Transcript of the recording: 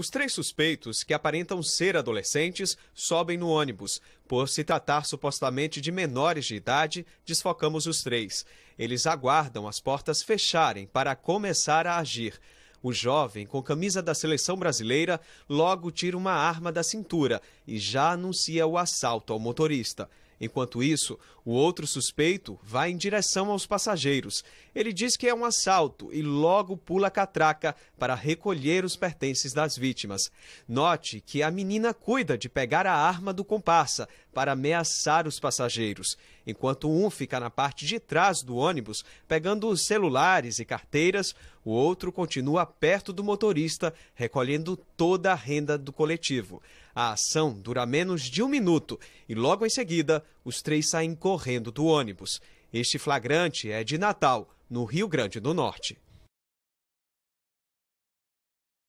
Os três suspeitos, que aparentam ser adolescentes, sobem no ônibus. Por se tratar supostamente de menores de idade, desfocamos os três. Eles aguardam as portas fecharem para começar a agir. O jovem, com camisa da seleção brasileira, logo tira uma arma da cintura e já anuncia o assalto ao motorista. Enquanto isso, o outro suspeito vai em direção aos passageiros. Ele diz que é um assalto e logo pula a catraca para recolher os pertences das vítimas. Note que a menina cuida de pegar a arma do comparsa para ameaçar os passageiros, enquanto um fica na parte de trás do ônibus pegando os celulares e carteiras, o outro continua perto do motorista, recolhendo toda a renda do coletivo. A ação dura menos de um minuto e, logo em seguida, os três saem correndo do ônibus. Este flagrante é de Natal, no Rio Grande do Norte.